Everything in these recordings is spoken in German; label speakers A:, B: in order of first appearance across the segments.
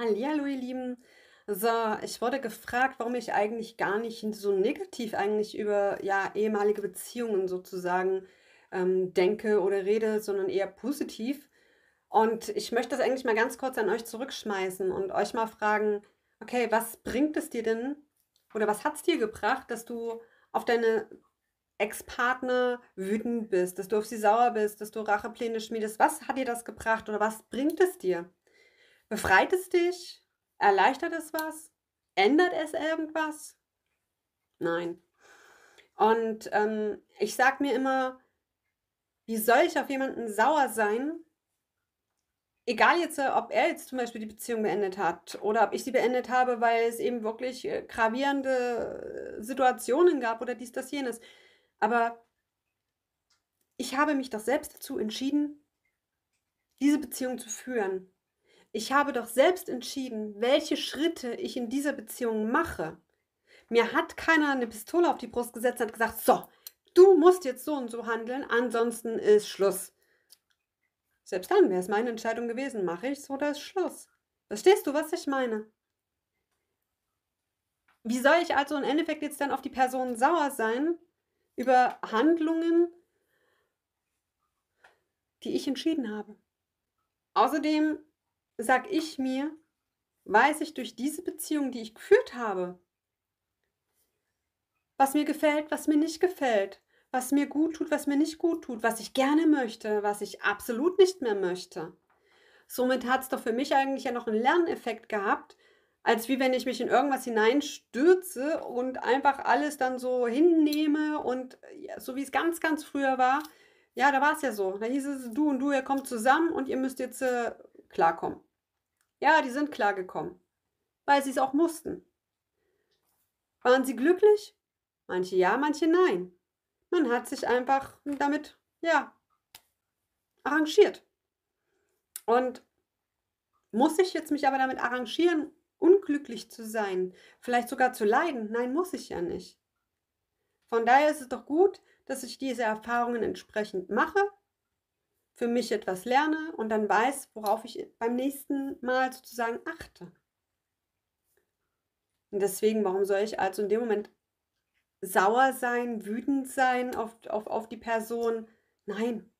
A: Hallihallo, ihr Lieben. So, ich wurde gefragt, warum ich eigentlich gar nicht so negativ eigentlich über ja, ehemalige Beziehungen sozusagen ähm, denke oder rede, sondern eher positiv. Und ich möchte das eigentlich mal ganz kurz an euch zurückschmeißen und euch mal fragen, okay, was bringt es dir denn oder was hat es dir gebracht, dass du auf deine Ex-Partner wütend bist, dass du auf sie sauer bist, dass du Rachepläne schmiedest? Was hat dir das gebracht oder was bringt es dir? Befreit es dich? Erleichtert es was? Ändert es irgendwas? Nein. Und ähm, ich sage mir immer, wie soll ich auf jemanden sauer sein? Egal jetzt, äh, ob er jetzt zum Beispiel die Beziehung beendet hat oder ob ich sie beendet habe, weil es eben wirklich äh, gravierende äh, Situationen gab oder dies, das, jenes. Aber ich habe mich doch selbst dazu entschieden, diese Beziehung zu führen. Ich habe doch selbst entschieden, welche Schritte ich in dieser Beziehung mache. Mir hat keiner eine Pistole auf die Brust gesetzt und hat gesagt, so, du musst jetzt so und so handeln, ansonsten ist Schluss. Selbst dann wäre es meine Entscheidung gewesen, mache ich es oder ist Schluss. Verstehst du, was ich meine? Wie soll ich also im Endeffekt jetzt dann auf die Person sauer sein über Handlungen, die ich entschieden habe? Außerdem sag ich mir, weiß ich durch diese Beziehung, die ich geführt habe, was mir gefällt, was mir nicht gefällt, was mir gut tut, was mir nicht gut tut, was ich gerne möchte, was ich absolut nicht mehr möchte. Somit hat es doch für mich eigentlich ja noch einen Lerneffekt gehabt, als wie wenn ich mich in irgendwas hineinstürze und einfach alles dann so hinnehme und ja, so wie es ganz, ganz früher war. Ja, da war es ja so. Da hieß es, du und du, ihr kommt zusammen und ihr müsst jetzt äh, klarkommen. Ja, die sind klargekommen, weil sie es auch mussten. Waren sie glücklich? Manche ja, manche nein. Man hat sich einfach damit, ja, arrangiert. Und muss ich jetzt mich aber damit arrangieren, unglücklich zu sein, vielleicht sogar zu leiden? Nein, muss ich ja nicht. Von daher ist es doch gut, dass ich diese Erfahrungen entsprechend mache für mich etwas lerne und dann weiß, worauf ich beim nächsten Mal sozusagen achte. Und deswegen, warum soll ich also in dem Moment sauer sein, wütend sein auf, auf, auf die Person? Nein.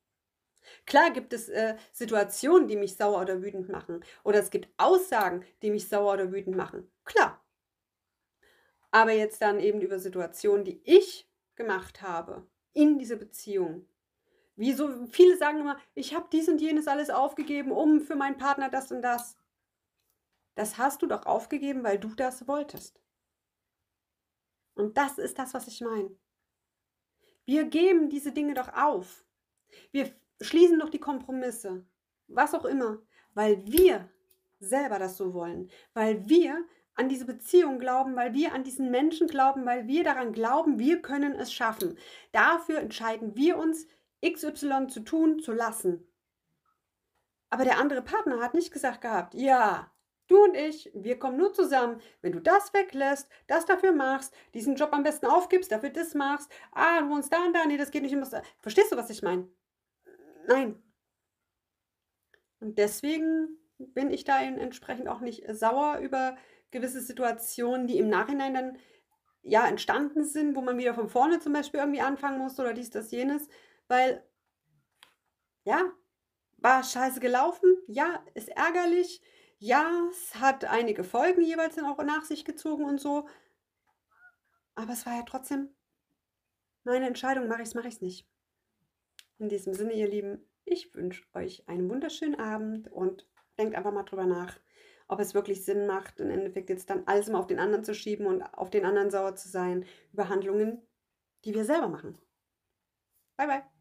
A: Klar gibt es äh, Situationen, die mich sauer oder wütend machen. Oder es gibt Aussagen, die mich sauer oder wütend machen. Klar. Aber jetzt dann eben über Situationen, die ich gemacht habe in dieser Beziehung, wie so viele sagen immer, ich habe dies und jenes alles aufgegeben, um für meinen Partner das und das. Das hast du doch aufgegeben, weil du das wolltest. Und das ist das, was ich meine. Wir geben diese Dinge doch auf. Wir schließen doch die Kompromisse, was auch immer, weil wir selber das so wollen, weil wir an diese Beziehung glauben, weil wir an diesen Menschen glauben, weil wir daran glauben, wir können es schaffen. Dafür entscheiden wir uns, XY zu tun, zu lassen. Aber der andere Partner hat nicht gesagt gehabt, ja, du und ich, wir kommen nur zusammen, wenn du das weglässt, das dafür machst, diesen Job am besten aufgibst, dafür das machst, ah, du wohnst da und da, nee, das geht nicht. Musst, verstehst du, was ich meine? Nein. Und deswegen bin ich da entsprechend auch nicht sauer über gewisse Situationen, die im Nachhinein dann ja entstanden sind, wo man wieder von vorne zum Beispiel irgendwie anfangen muss oder dies, das, jenes, weil ja, war scheiße gelaufen, ja, ist ärgerlich, ja, es hat einige Folgen jeweils dann auch nach sich gezogen und so. Aber es war ja trotzdem meine Entscheidung, mache ich es, mache ich es nicht. In diesem Sinne, ihr Lieben, ich wünsche euch einen wunderschönen Abend und denkt einfach mal drüber nach, ob es wirklich Sinn macht, im Endeffekt jetzt dann alles immer auf den anderen zu schieben und auf den anderen sauer zu sein über Handlungen, die wir selber machen. Bye, bye.